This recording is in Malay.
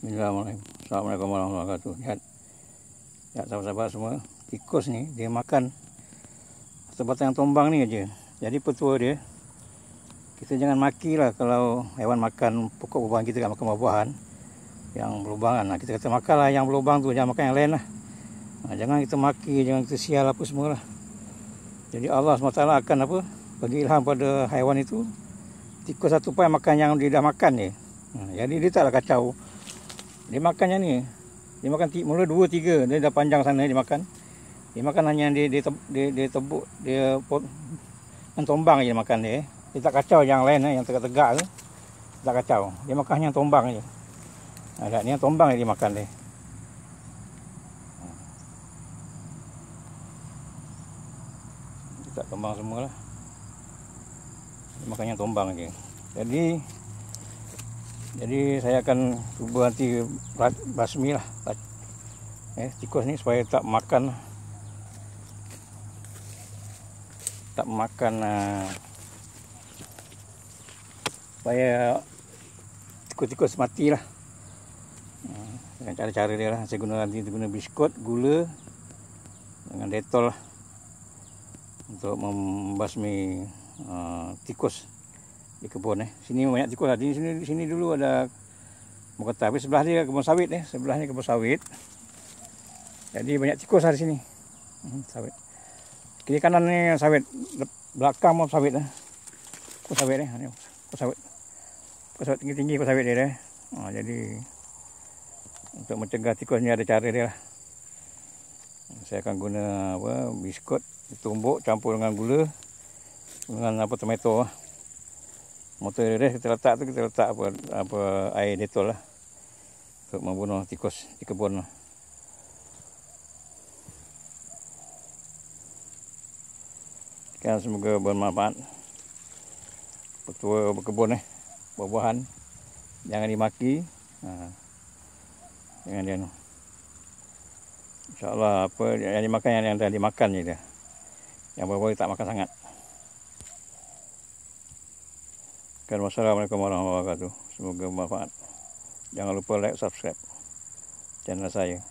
Bismillahirrahmanirrahim. Assalamualaikum warahmatullahi wabarakatuh. Lihat. Ya, sahabat-sahabat semua. Tikus ni, dia makan sebatang yang tombang ni aja. Jadi petua dia, kita jangan maki lah kalau hewan makan pokok buah kita kan makan buah-buahan yang berlubang Nah, kita kata makanlah yang berlubang tu, jangan makan yang lain lah. Nah, jangan kita maki, jangan kita sial apa semua lah. Jadi Allah SWT akan apa, bagi ilham pada haiwan itu, tikus satu pun yang makan yang dia dah makan ni. Nah, jadi dia taklah kacau. Dia makan yang ni. Dia makan mula dua tiga dia dah panjang sana dia makan. Dia makan hanya yang dia dia dia, dia tebuk dia pun tombang aja dia makan dia. Dia tak kacau yang lain eh, yang tegak-tegak tu. Dia tak kacau. Dia makan hanya yang tombang je. Ada ha, ni yang tombang dia makan dia. Dia tak tombang semualah. Dia makan yang tombang je. Jadi jadi saya akan cuba nanti basmi lah eh, tikus ni supaya tak makan tak makan uh, supaya tikus-tikus mati lah hmm, dengan cara-cara dia lah saya guna nanti saya guna biskut, gula dengan detol lah untuk membasmi uh, tikus di kebun eh. Sini banyak tikus lah. Sini, sini, sini dulu ada mukata. Tapi sebelah dia kebun sawit eh. Sebelah ni kebun sawit. Jadi banyak tikus lah di sini. Hmm, sawit. Kiri kanan ni sawit. Belakang pun sawit lah. Eh. Kau sawit eh. Kau sawit. Kau sawit tinggi-tinggi kau sawit dia eh. Ha, jadi untuk mencegah tikus ni ada cara dia lah. Saya akan guna apa biskut tumbuk campur dengan gula dengan apa tomato lah motor reres kita letak tu kita letak apa apa air detol lah untuk membunuh tikus di kebun lah. Kan semoga bermanfaat. Petua berkebun ni eh. buah-buahan jangan dimaki. Ha. Jangan dia InsyaAllah apa yang dimakan yang, yang dah dimakan je dia. Yang baru-baru tak makan sangat. Sekian wassalamualaikum warahmatullahi wabarakatuh. Semoga bermanfaat. Jangan lupa like, subscribe channel saya.